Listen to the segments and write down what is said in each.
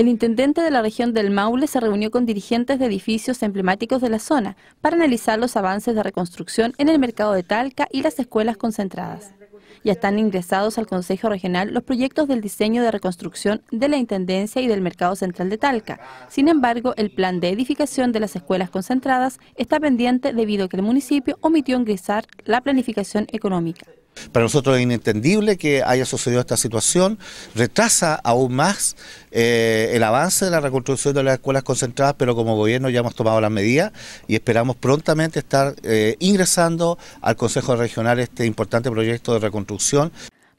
El intendente de la región del Maule se reunió con dirigentes de edificios emblemáticos de la zona para analizar los avances de reconstrucción en el mercado de Talca y las escuelas concentradas. Ya están ingresados al Consejo Regional los proyectos del diseño de reconstrucción de la Intendencia y del Mercado Central de Talca. Sin embargo, el plan de edificación de las escuelas concentradas está pendiente debido a que el municipio omitió ingresar la planificación económica. Para nosotros es inentendible que haya sucedido esta situación, retrasa aún más eh, el avance de la reconstrucción de las escuelas concentradas, pero como gobierno ya hemos tomado las medidas y esperamos prontamente estar eh, ingresando al Consejo Regional este importante proyecto de reconstrucción.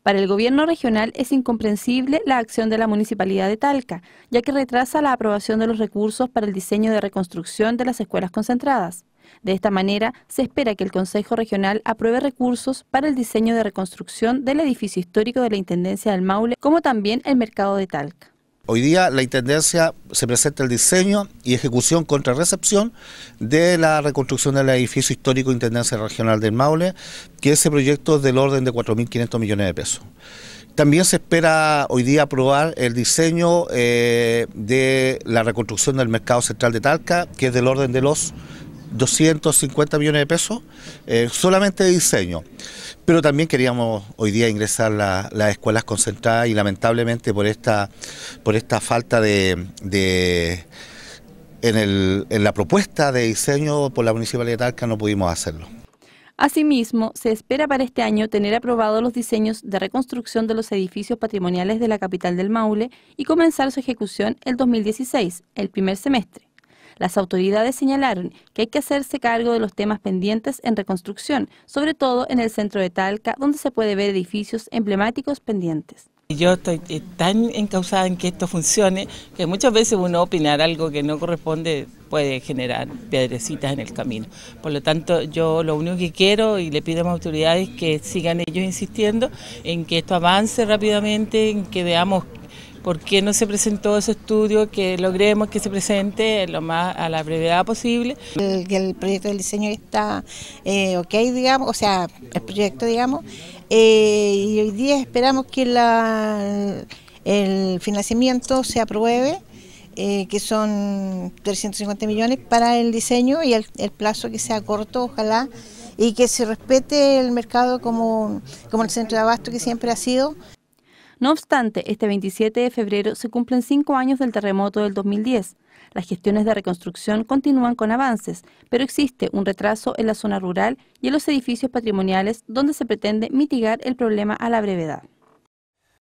Para el gobierno regional es incomprensible la acción de la municipalidad de Talca, ya que retrasa la aprobación de los recursos para el diseño de reconstrucción de las escuelas concentradas. De esta manera, se espera que el Consejo Regional apruebe recursos para el diseño de reconstrucción del edificio histórico de la Intendencia del Maule, como también el mercado de Talca. Hoy día la Intendencia se presenta el diseño y ejecución contra recepción de la reconstrucción del edificio histórico Intendencia Regional del Maule, que ese proyecto es del orden de 4.500 millones de pesos. También se espera hoy día aprobar el diseño eh, de la reconstrucción del mercado central de Talca, que es del orden de los 250 millones de pesos, eh, solamente de diseño. Pero también queríamos hoy día ingresar las escuelas concentradas y lamentablemente por esta, por esta falta de, en, en, la propuesta de diseño por la Municipalidad de Talca no pudimos hacerlo. Asimismo, se espera para este año tener aprobados los diseños de reconstrucción de los edificios patrimoniales de la capital del Maule y comenzar su ejecución el 2016, el primer semestre. Las autoridades señalaron que hay que hacerse cargo de los temas pendientes en reconstrucción, sobre todo en el centro de Talca, donde se puede ver edificios emblemáticos pendientes. Yo estoy eh, tan encausada en que esto funcione que muchas veces uno opinar algo que no corresponde puede generar piedrecitas en el camino. Por lo tanto, yo lo único que quiero y le pido a las autoridades que sigan ellos insistiendo en que esto avance rápidamente, en que veamos ¿Por qué no se presentó ese estudio? Que logremos que se presente lo más a la brevedad posible. El, el proyecto del diseño está eh, ok, digamos, o sea, el proyecto, digamos, eh, y hoy día esperamos que el financiamiento se apruebe. Eh, que son 350 millones para el diseño y el, el, plazo que sea corto, ojalá, y que se respete el mercado como, como el centro de abasto que siempre ha sido. No obstante, este 27 de febrero se cumplen cinco años del terremoto del 2010. Las gestiones de reconstrucción continúan con avances, pero existe un retraso en la zona rural y en los edificios patrimoniales donde se pretende mitigar el problema a la brevedad.